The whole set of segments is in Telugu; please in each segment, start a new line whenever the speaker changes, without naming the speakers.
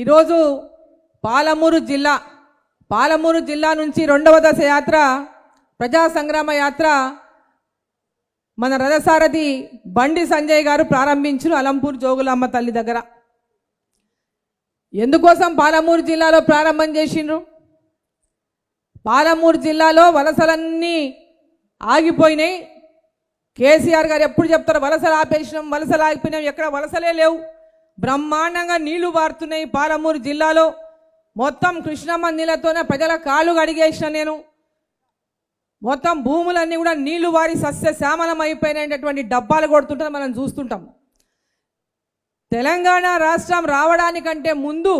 ఈరోజు పాలమూరు జిల్లా పాలమూరు జిల్లా నుంచి రెండవ దశ యాత్ర ప్రజా సంగ్రామ యాత్ర మన రథసారథి బండి సంజయ్ గారు ప్రారంభించారు అలంపూర్ జోగులమ్మ తల్లి దగ్గర ఎందుకోసం పాలమూరు జిల్లాలో ప్రారంభం చేసిండ్రు పాలమూరు జిల్లాలో వలసలన్నీ ఆగిపోయినాయి కేసీఆర్ గారు ఎప్పుడు చెప్తారు వలసలు ఆపేసినాం వలసలు ఆగిపోయినాం ఎక్కడ వలసలే లేవు బ్రహ్మాండంగా నీళ్లు పారుతున్నాయి పాలమూరు జిల్లాలో మొత్తం కృష్ణమ్మ నీళ్ళతోనే ప్రజల కాలు కడిగేసిన నేను మొత్తం భూములన్నీ కూడా నీళ్లు వారి సస్య శ్యామలం అయిపోయినటువంటి డబ్బాలు కొడుతుంటే మనం చూస్తుంటాం తెలంగాణ రాష్ట్రం రావడానికంటే ముందు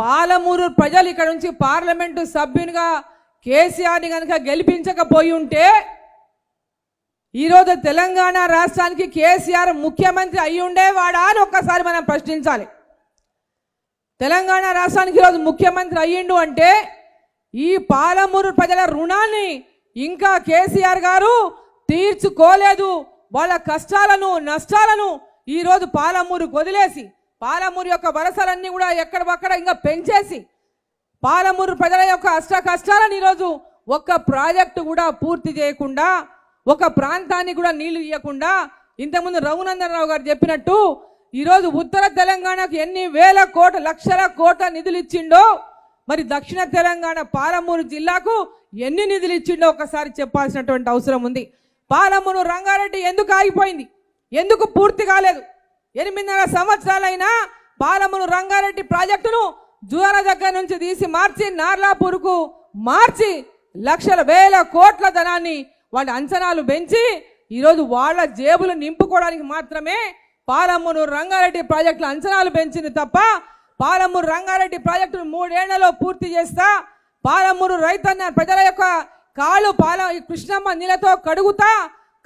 పాలమూరు ప్రజలు ఇక్కడ నుంచి పార్లమెంటు సభ్యునిగా కేసీఆర్ని కనుక గెలిపించకపోయి ఉంటే ఈరోజు తెలంగాణ రాష్ట్రానికి కేసీఆర్ ముఖ్యమంత్రి అయి ఉండేవాడా అని ఒక్కసారి మనం ప్రశ్నించాలి తెలంగాణ రాష్ట్రానికి ఈరోజు ముఖ్యమంత్రి అయ్యిండు అంటే ఈ పాలమూరు ప్రజల రుణాన్ని ఇంకా కేసీఆర్ గారు తీర్చుకోలేదు వాళ్ళ కష్టాలను నష్టాలను ఈరోజు పాలమూరు వదిలేసి పాలమూరు యొక్క వరసలన్నీ కూడా ఎక్కడ ఇంకా పెంచేసి పాలమూరు ప్రజల యొక్క అష్ట కష్టాలను ఈరోజు ఒక్క ప్రాజెక్టు కూడా పూర్తి చేయకుండా ఒక ప్రాంతానికి కూడా నీళ్లు ఇవ్వకుండా ఇంతకుముందు రఘునందనరావు గారు చెప్పినట్టు ఈరోజు ఉత్తర తెలంగాణకు ఎన్ని వేల కోట లక్షల కోట నిధులు ఇచ్చిండో మరి దక్షిణ తెలంగాణ పాలమూరు జిల్లాకు ఎన్ని నిధులు ఇచ్చిండో ఒకసారి చెప్పాల్సినటువంటి అవసరం ఉంది పాలమూరు రంగారెడ్డి ఎందుకు ఆగిపోయింది ఎందుకు పూర్తి కాలేదు ఎనిమిదిన్నర సంవత్సరాలైనా పాలమూరు రంగారెడ్డి ప్రాజెక్టును జూరాల దగ్గర నుంచి తీసి మార్చి నార్లాపూర్కు మార్చి లక్షల వేల కోట్ల ధనాన్ని వాళ్ళ అంచనాలు పెంచి ఈరోజు వాళ్ళ జేబులు నింపుకోవడానికి మాత్రమే పాలమ్మూరు రంగారెడ్డి ప్రాజెక్టుల అంచనాలు పెంచింది తప్ప పాలమ్మూరు రంగారెడ్డి ప్రాజెక్టును మూడేళ్లలో పూర్తి చేస్తా పాలమ్మూరు రైతన్న ప్రజల యొక్క కాళ్ళు పాల కృష్ణమ్మ నీళ్ళతో కడుగుతా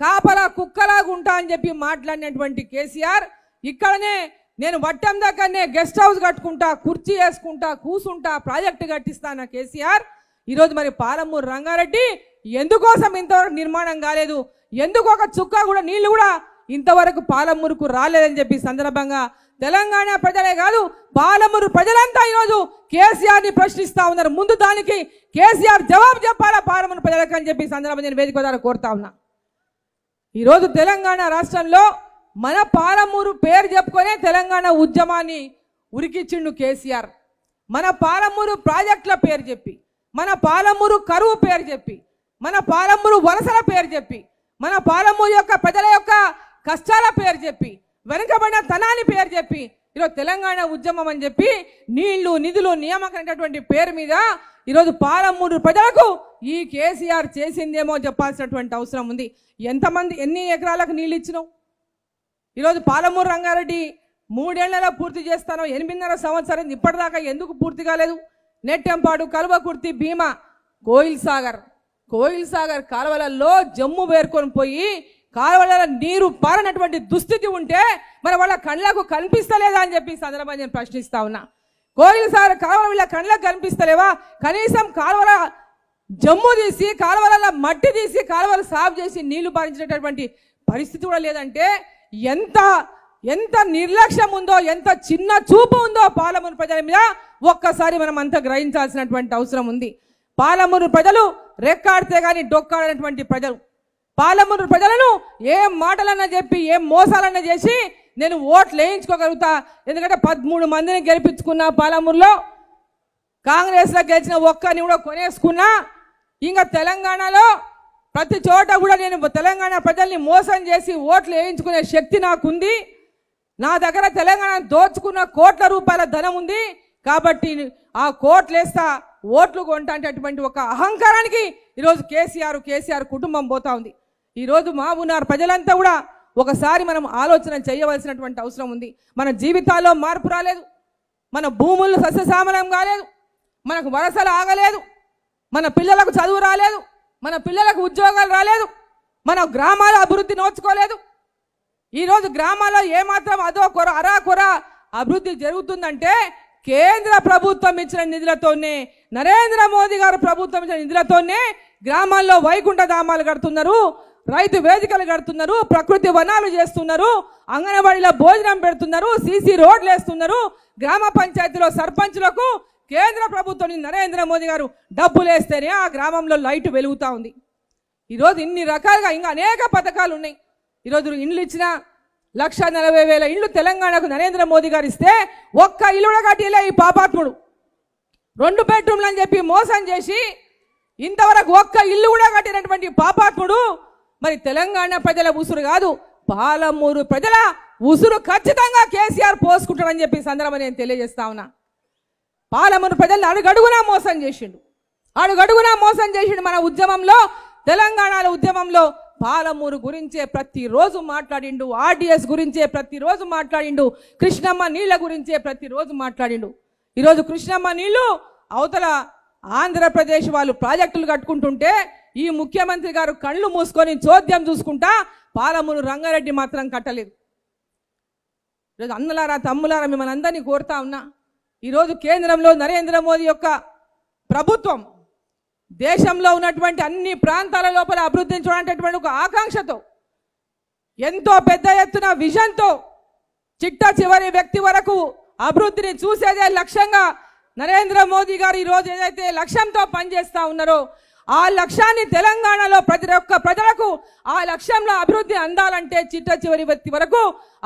కాపలా కుక్కలాగా ఉంటా అని చెప్పి మాట్లాడినటువంటి కేసీఆర్ ఇక్కడనే నేను వట్టం దగ్గరనే గెస్ట్ హౌస్ కట్టుకుంటా కుర్చీ వేసుకుంటా కూసుంటా ప్రాజెక్టు కట్టిస్తానా కేసీఆర్ ఈరోజు మరి పాలమూరు రంగారెడ్డి ఎందుకోసం ఇంతవరకు నిర్మాణం కాలేదు ఎందుకు ఒక చుక్క కూడా నీళ్లు కూడా ఇంతవరకు పాలమూరుకు రాలేదని చెప్పి సందర్భంగా తెలంగాణ ప్రజలే కాదు పాలమూరు ప్రజలంతా ఈరోజు కేసీఆర్ని ప్రశ్నిస్తూ ఉన్నారు ముందు దానికి కేసీఆర్ జవాబు చెప్పాలా పాలమూరు ప్రజలకు అని చెప్పి సందర్భంగా నేను వేదిక ద్వారా కోరుతా ఉన్నా ఈరోజు తెలంగాణ రాష్ట్రంలో మన పాలమూరు పేరు చెప్పుకొనే తెలంగాణ ఉద్యమాన్ని ఉరికిచ్చిండు కేసీఆర్ మన పాలమూరు ప్రాజెక్టుల పేరు చెప్పి మన పాలమ్మురు కరువు పేరు చెప్పి మన పాలమ్మురు వలసల పేరు చెప్పి మన పాలమ్మూరు యొక్క ప్రజల యొక్క కష్టాల పేరు చెప్పి వెనుకబడిన తనాన్ని పేరు చెప్పి ఈరోజు తెలంగాణ ఉద్యమం అని చెప్పి నీళ్లు నిధులు నియామకమైనటువంటి పేరు మీద ఈరోజు పాలమూరు ప్రజలకు ఈ కేసీఆర్ చేసిందేమో చెప్పాల్సినటువంటి అవసరం ఉంది ఎంతమంది ఎన్ని ఎకరాలకు నీళ్ళు ఇచ్చినావు ఈరోజు పాలమూరు రంగారెడ్డి మూడేళ్లలో పూర్తి చేస్తాను ఎనిమిదిన్నర సంవత్సరం ఇప్పటిదాకా ఎందుకు పూర్తి కాలేదు నెట్టెంపాడు కల్వకుర్తి భీమా కోయిల్ సాగర్ కోయిల్ సాగర్ కాలువలలో జమ్ము పేర్కొని పోయి కాలువల నీరు పారనటువంటి దుస్థితి ఉంటే మరి వాళ్ళ కళ్ళకు కనిపిస్తలేదా అని చెప్పి సందర్భంగా నేను ప్రశ్నిస్తా ఉన్నా కోయిల్ సాగర్ కాలువల వీళ్ళ కళ్ళకు కనిపిస్తలేవా కనీసం కాలువల జమ్ము తీసి కాలువల మట్టి తీసి కాలువలు సాఫ్ చేసి నీళ్లు పారించేటటువంటి పరిస్థితి కూడా లేదంటే ఎంత ఎంత నిర్లక్ష్యం ఉందో ఎంత చిన్న చూపు ఉందో పాలమూరు ప్రజల మీద ఒక్కసారి మనం అంతా గ్రహించాల్సినటువంటి అవసరం ఉంది పాలమూరు ప్రజలు రెక్కాడితే కానీ డొక్కాడినటువంటి ప్రజలు పాలమూరు ప్రజలను ఏం మాటలన్నా చెప్పి ఏం మోసాలన్నా చేసి నేను ఓట్లు వేయించుకోగలుగుతా ఎందుకంటే పదమూడు మందిని గెలిపించుకున్నా పాలమూరులో కాంగ్రెస్లో గెలిచిన ఒక్కరిని కూడా కొనేసుకున్నా ఇంకా తెలంగాణలో ప్రతి చోట కూడా నేను తెలంగాణ ప్రజల్ని మోసం చేసి ఓట్లు వేయించుకునే శక్తి నాకుంది నా దగ్గర తెలంగాణ దోచుకున్న కోట్ల రూపాయల ధనం ఉంది కాబట్టి ఆ కోట్లేస్తా ఓట్లు కొంటా అనేటటువంటి ఒక అహంకారానికి ఈరోజు కేసీఆర్ కేసీఆర్ కుటుంబం పోతా ఉంది ఈరోజు మా ఉన్నారు ప్రజలంతా కూడా ఒకసారి మనం ఆలోచన చేయవలసినటువంటి అవసరం ఉంది మన జీవితాల్లో మార్పు రాలేదు మన భూములు సస్యశామలం కాలేదు మనకు వరసలు ఆగలేదు మన పిల్లలకు చదువు రాలేదు మన పిల్లలకు ఉద్యోగాలు రాలేదు మన గ్రామాల అభివృద్ధి నోచుకోలేదు ఈరోజు గ్రామాల్లో ఏమాత్రం అదో కొర అరా కొర అభివృద్ధి జరుగుతుందంటే కేంద్ర ప్రభుత్వం ఇచ్చిన నిధులతోనే నరేంద్ర మోదీ గారు ప్రభుత్వం ఇచ్చిన నిధులతోనే గ్రామాల్లో వైకుంఠ ధామాలు కడుతున్నారు రైతు వేదికలు కడుతున్నారు ప్రకృతి వనాలు చేస్తున్నారు అంగన్వాడీలో భోజనం పెడుతున్నారు సీసీ రోడ్లు వేస్తున్నారు గ్రామ పంచాయతీలో సర్పంచులకు కేంద్ర ప్రభుత్వం నరేంద్ర మోదీ గారు డబ్బులు వేస్తేనే ఆ గ్రామంలో లైట్ వెలుగుతూ ఉంది ఈరోజు ఇన్ని రకాలుగా ఇంకా అనేక పథకాలు ఉన్నాయి ఈరోజు ఇండ్లు ఇచ్చిన లక్ష నలభై వేల ఇండ్లు తెలంగాణకు నరేంద్ర మోదీ గారు ఇస్తే ఒక్క ఇల్లు కూడా కట్టిలే ఈ పాపాత్ముడు రెండు బెడ్రూమ్లు అని చెప్పి మోసం చేసి ఇంతవరకు ఒక్క ఇల్లు కూడా కట్టినటువంటి పాపాత్ముడు మరి తెలంగాణ ప్రజల ఉసురు కాదు పాలమూరు ప్రజల ఉసురు ఖచ్చితంగా కేసీఆర్ పోసుకుంటాడని చెప్పి సందర్భం నేను తెలియజేస్తా ఉన్నా పాలమూరు ప్రజలు అడుగడుగునా మోసం చేసిండు అడుగడుగునా మోసం చేసిండు మన ఉద్యమంలో తెలంగాణలో ఉద్యమంలో పాలమూరు గురించే ప్రతిరోజు మాట్లాడిండు ఆర్డిఎస్ గురించే ప్రతిరోజు మాట్లాడిండు కృష్ణమ్మ నీళ్ళ గురించే ప్రతిరోజు మాట్లాడిండు ఈరోజు కృష్ణమ్మ నీళ్ళు అవతల ఆంధ్రప్రదేశ్ వాళ్ళు ప్రాజెక్టులు కట్టుకుంటుంటే ఈ ముఖ్యమంత్రి గారు కళ్ళు మూసుకొని చోద్యం చూసుకుంటా పాలమూరు రంగారెడ్డి మాత్రం కట్టలేదు ఈరోజు అన్నలారా తమ్ములారా మిమ్మల్ని అందరినీ కోరుతా ఉన్నా ఈరోజు కేంద్రంలో నరేంద్ర మోదీ యొక్క ప్రభుత్వం దేశంలో ఉన్నటువంటి అన్ని ప్రాంతాల లోపల అభివృద్ధిని చూడటటువంటి ఒక ఆకాంక్షతో ఎంతో పెద్ద ఎత్తున విజన్తో చిట్ట చివరి వ్యక్తి వరకు అభివృద్ధిని చూసేదే లక్ష్యంగా నరేంద్ర మోదీ గారు ఈరోజు ఏదైతే లక్ష్యంతో పనిచేస్తూ ఉన్నారో ఆ లక్ష్యాన్ని తెలంగాణలో ప్రతి ఒక్క ప్రజలకు ఆ లక్ష్యంలో అభివృద్ధి అందాలంటే చిట్ట చివరి వ్యక్తి వరకు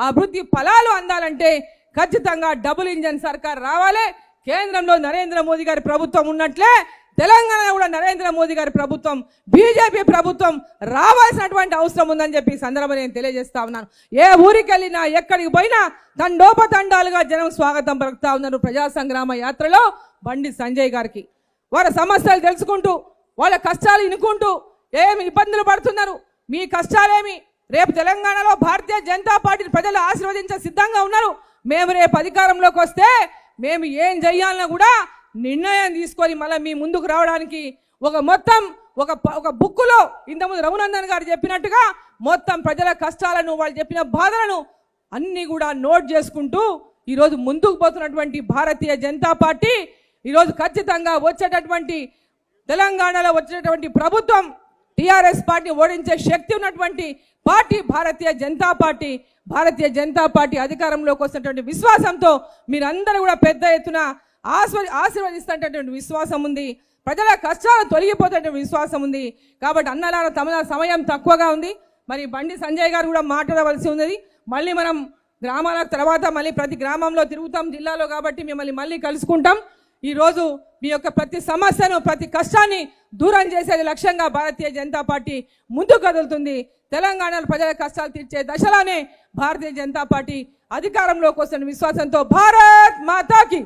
అభివృద్ధి ఫలాలు అందాలంటే ఖచ్చితంగా డబుల్ ఇంజన్ సర్కార్ రావాలి కేంద్రంలో నరేంద్ర మోదీ గారి ప్రభుత్వం ఉన్నట్లే తెలంగాణ కూడా నరేంద్ర మోదీ గారి ప్రభుత్వం బీజేపీ ప్రభుత్వం రావాల్సినటువంటి అవసరం ఉందని చెప్పి సందర్భంగా నేను తెలియజేస్తా ఉన్నాను ఏ ఊరికి వెళ్ళినా ఎక్కడికి పోయినా తండోపతండాలుగా జనం స్వాగతం పలుకుతా ఉన్నారు ప్రజా సంగ్రామ యాత్రలో బండి సంజయ్ గారికి వాళ్ళ సమస్యలు తెలుసుకుంటూ వాళ్ళ కష్టాలు ఇనుకుంటూ ఏమి ఇబ్బందులు పడుతున్నారు మీ కష్టాలేమి రేపు తెలంగాణలో భారతీయ జనతా పార్టీ ప్రజలు ఆశీర్వదించే సిద్ధంగా ఉన్నారు మేము రేపు అధికారంలోకి వస్తే మేము ఏం చెయ్యాలన్నా కూడా నిర్ణయం తీసుకొని మళ్ళీ మీ ముందుకు రావడానికి ఒక మొత్తం ఒక ఒక బుక్లో ఇంతకుముందు రఘునందన్ గారు చెప్పినట్టుగా మొత్తం ప్రజల కష్టాలను వాళ్ళు చెప్పిన బాధలను అన్నీ కూడా నోట్ చేసుకుంటూ ఈరోజు ముందుకు పోతున్నటువంటి భారతీయ జనతా పార్టీ ఈరోజు ఖచ్చితంగా వచ్చేటటువంటి తెలంగాణలో వచ్చేటటువంటి ప్రభుత్వం టీఆర్ఎస్ పార్టీ ఓడించే శక్తి ఉన్నటువంటి party Bharatiya Janata Party Bharatiya Janata Party అధికారంలోకి వస్తున్నటువంటి విశ్వాసంతో మీరందరూ కూడా పెద్ద ఎత్తున ఆస్వ ఆశీర్వదిస్తున్నటువంటి విశ్వాసం ఉంది ప్రజల కష్టాలు తొలగిపోతున్నటువంటి విశ్వాసం ఉంది కాబట్టి అన్నల తమ సమయం తక్కువగా ఉంది మరి బండి సంజయ్ గారు కూడా మాట్లాడవలసి ఉన్నది మళ్ళీ మనం గ్రామాల తర్వాత మళ్ళీ ప్రతి గ్రామంలో తిరుగుతాం జిల్లాలో కాబట్టి మిమ్మల్ని మళ్ళీ కలుసుకుంటాం ఈరోజు మీ యొక్క ప్రతి సమస్యను ప్రతి కష్టాన్ని దూరం చేసేది లక్ష్యంగా భారతీయ జనతా పార్టీ ముందు కదులుతుంది తెలంగాణ ప్రజల కష్టాలు తీర్చే దశలోనే భారతీయ జనతా పార్టీ అధికారంలోకి వస్తున్న విశ్వాసంతో భారత్ మాతాకి